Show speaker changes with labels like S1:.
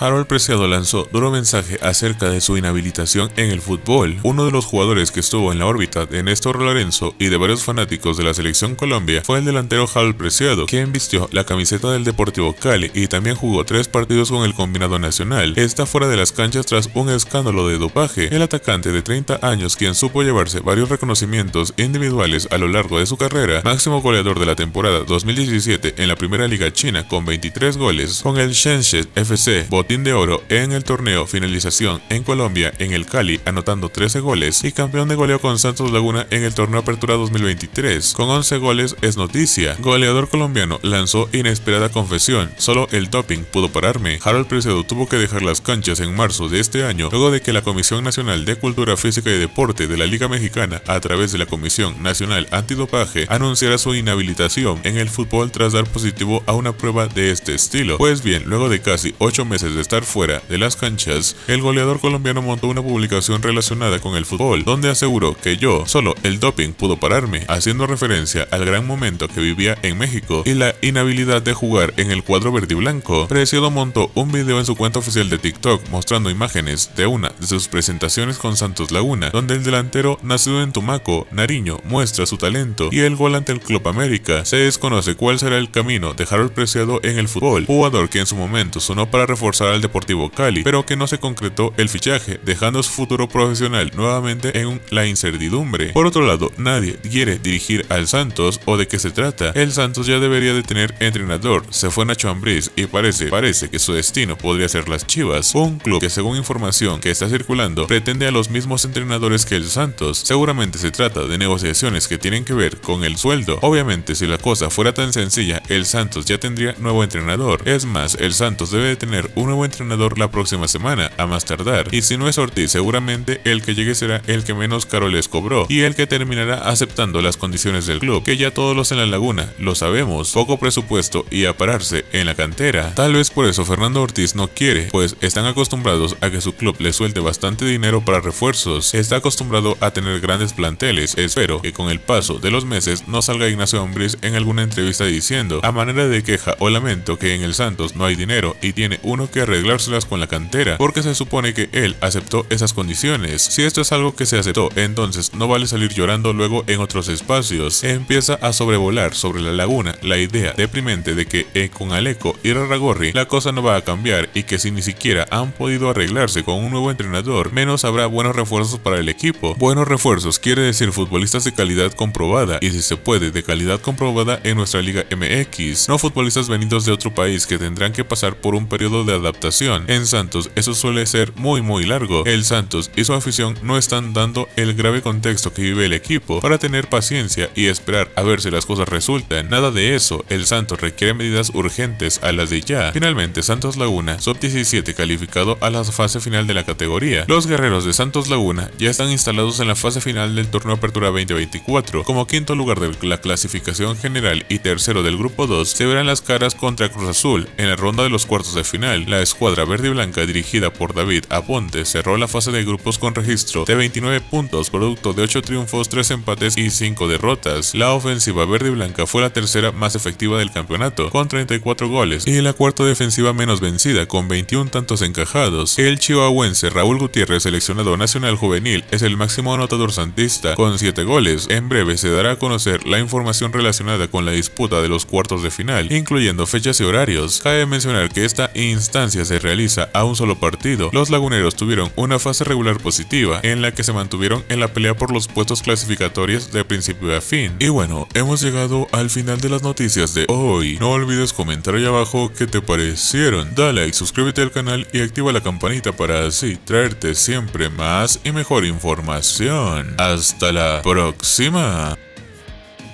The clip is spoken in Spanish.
S1: Harold Preciado lanzó duro mensaje acerca de su inhabilitación en el fútbol. Uno de los jugadores que estuvo en la órbita de Néstor Lorenzo y de varios fanáticos de la selección Colombia fue el delantero Harold Preciado, quien vistió la camiseta del Deportivo Cali y también jugó tres partidos con el combinado nacional. Está fuera de las canchas tras un escándalo de dopaje. El atacante de 30 años, quien supo llevarse varios reconocimientos individuales a lo largo de su carrera, máximo goleador de la temporada 2017 en la Primera Liga China con 23 goles, con el Shenzhen FC botín de oro en el torneo finalización en Colombia en el Cali anotando 13 goles y campeón de goleo con Santos Laguna en el torneo Apertura 2023 con 11 goles es noticia. Goleador colombiano lanzó inesperada confesión, solo el doping pudo pararme. Harold Precedo tuvo que dejar las canchas en marzo de este año luego de que la Comisión Nacional de Cultura Física y Deporte de la Liga Mexicana a través de la Comisión Nacional Antidopaje anunciara su inhabilitación en el fútbol tras dar positivo a una prueba de este estilo. Pues bien, luego de casi 8 meses de estar fuera de las canchas, el goleador colombiano montó una publicación relacionada con el fútbol, donde aseguró que yo, solo el doping pudo pararme, haciendo referencia al gran momento que vivía en México y la inhabilidad de jugar en el cuadro verde y blanco. Preciado montó un video en su cuenta oficial de TikTok mostrando imágenes de una de sus presentaciones con Santos Laguna, donde el delantero nacido en Tumaco, Nariño, muestra su talento y el gol ante el Club América. Se desconoce cuál será el camino de Harold Preciado en el fútbol, jugador que en su momento sonó para reforzar al Deportivo Cali, pero que no se concretó el fichaje, dejando su futuro profesional nuevamente en la incertidumbre. Por otro lado, nadie quiere dirigir al Santos o de qué se trata. El Santos ya debería de tener entrenador. Se fue Nacho Ambriz y parece, parece que su destino podría ser las Chivas, un club que según información que está circulando pretende a los mismos entrenadores que el Santos. Seguramente se trata de negociaciones que tienen que ver con el sueldo. Obviamente si la cosa fuera tan sencilla, el Santos ya tendría nuevo entrenador. Es más, el Santos debe de tener un nuevo entrenador la próxima semana, a más tardar. Y si no es Ortiz, seguramente el que llegue será el que menos caro les cobró y el que terminará aceptando las condiciones del club, que ya todos los en la laguna lo sabemos, poco presupuesto y a pararse en la cantera. Tal vez por eso Fernando Ortiz no quiere, pues están acostumbrados a que su club le suelte bastante dinero para refuerzos, está acostumbrado a tener grandes planteles, espero que con el paso de los meses no salga Ignacio Hombres en alguna entrevista diciendo, a manera de queja o lamento que en el Santos no hay dinero y tiene uno que arreglárselas con la cantera, porque se supone que él aceptó esas condiciones. Si esto es algo que se aceptó, entonces no vale salir llorando luego en otros espacios. Empieza a sobrevolar sobre la laguna la idea deprimente de que eh, con Aleco y Raragorri la cosa no va a cambiar y que si ni siquiera han podido arreglarse con un nuevo entrenador, menos habrá buenos refuerzos para el equipo. Buenos refuerzos quiere decir futbolistas de calidad comprobada y si se puede de calidad comprobada en nuestra liga MX, no futbolistas venidos de otro país que tendrán que pasar por un periodo de adaptación. En Santos eso suele ser muy muy largo. El Santos y su afición no están dando el grave contexto que vive el equipo para tener paciencia y esperar a ver si las cosas resultan. Nada de eso, el Santos requiere medidas urgentes a las de ya. Finalmente Santos Laguna, sub 17 calificado a la fase final de la categoría. Los guerreros de Santos Laguna ya están instalados en la fase final del torneo Apertura 2024. Como quinto lugar de la clasificación general y tercero del grupo 2, se verán las caras contra Cruz Azul en la ronda de los cuartos de final la escuadra verde y blanca dirigida por David Aponte cerró la fase de grupos con registro de 29 puntos, producto de 8 triunfos, 3 empates y 5 derrotas. La ofensiva verde y blanca fue la tercera más efectiva del campeonato, con 34 goles, y la cuarta defensiva menos vencida, con 21 tantos encajados. El chihuahuense Raúl Gutiérrez, seleccionado nacional juvenil, es el máximo anotador santista, con 7 goles. En breve se dará a conocer la información relacionada con la disputa de los cuartos de final, incluyendo fechas y horarios. Cabe mencionar que esta instancia se realiza a un solo partido, los laguneros tuvieron una fase regular positiva en la que se mantuvieron en la pelea por los puestos clasificatorios de principio a fin. Y bueno, hemos llegado al final de las noticias de hoy. No olvides comentar ahí abajo qué te parecieron. Dale like, suscríbete al canal y activa la campanita para así traerte siempre más y mejor información. Hasta la próxima.